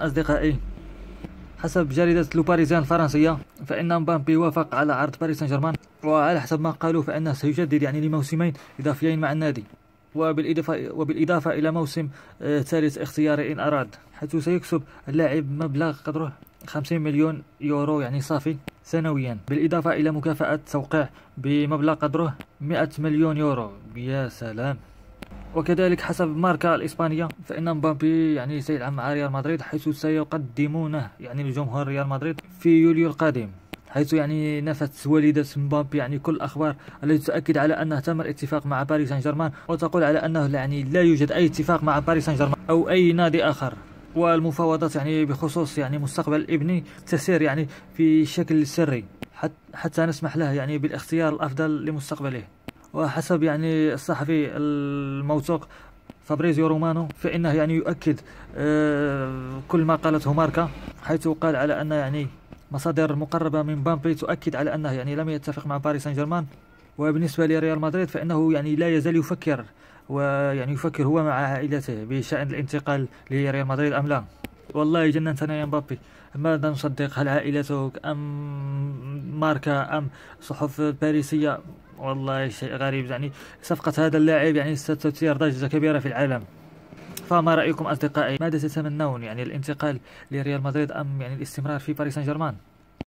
أصدقائي حسب جريدة لو باريزان الفرنسية فإن مبابي وافق على عرض باريس سان جيرمان وعلى حسب ما قالوا فإنه سيجدد يعني لموسمين إضافيين مع النادي وبالإضافة, وبالإضافة إلى موسم آه، ثالث اختياري إن أراد حيث سيكسب اللاعب مبلغ قدره 50 مليون يورو يعني صافي سنويا بالإضافة إلى مكافأة توقيع بمبلغ قدره 100 مليون يورو يا سلام وكذلك حسب ماركا الإسبانية فإن مبابي يعني سيلعب مع ريال مدريد حيث سيقدمونه يعني لجمهور ريال مدريد في يوليو القادم حيث يعني نفت والدة مبابي يعني كل الأخبار التي تؤكد على أنه تم الاتفاق مع باريس سان جيرمان وتقول على أنه يعني لا يوجد أي اتفاق مع باريس سان جيرمان أو أي نادي آخر والمفاوضات يعني بخصوص يعني مستقبل ابني تسير يعني في شكل سري حتى نسمح له يعني بالاختيار الأفضل لمستقبله وحسب يعني الصحفي الموثوق فابريزيو رومانو فإنه يعني يؤكد آه، كل ما قالته ماركا حيث قال على أن يعني مصادر مقربة من بامبي تؤكد على أنه يعني لم يتفق مع باريس سان جيرمان وبالنسبة لريال مدريد فإنه يعني لا يزال يفكر ويعني يفكر هو مع عائلته بشأن الانتقال لريال مدريد أم لا والله جننتنا يا مبابي ماذا نصدق هل عائلتك أم ماركا أم صحف باريسية والله شيء غريب يعني صفقة هذا اللاعب يعني ستثير ضجة كبيرة في العالم فما رأيكم أصدقائي ماذا تتمنون يعني الانتقال لريال مدريد أم يعني الاستمرار في باريس سان جيرمان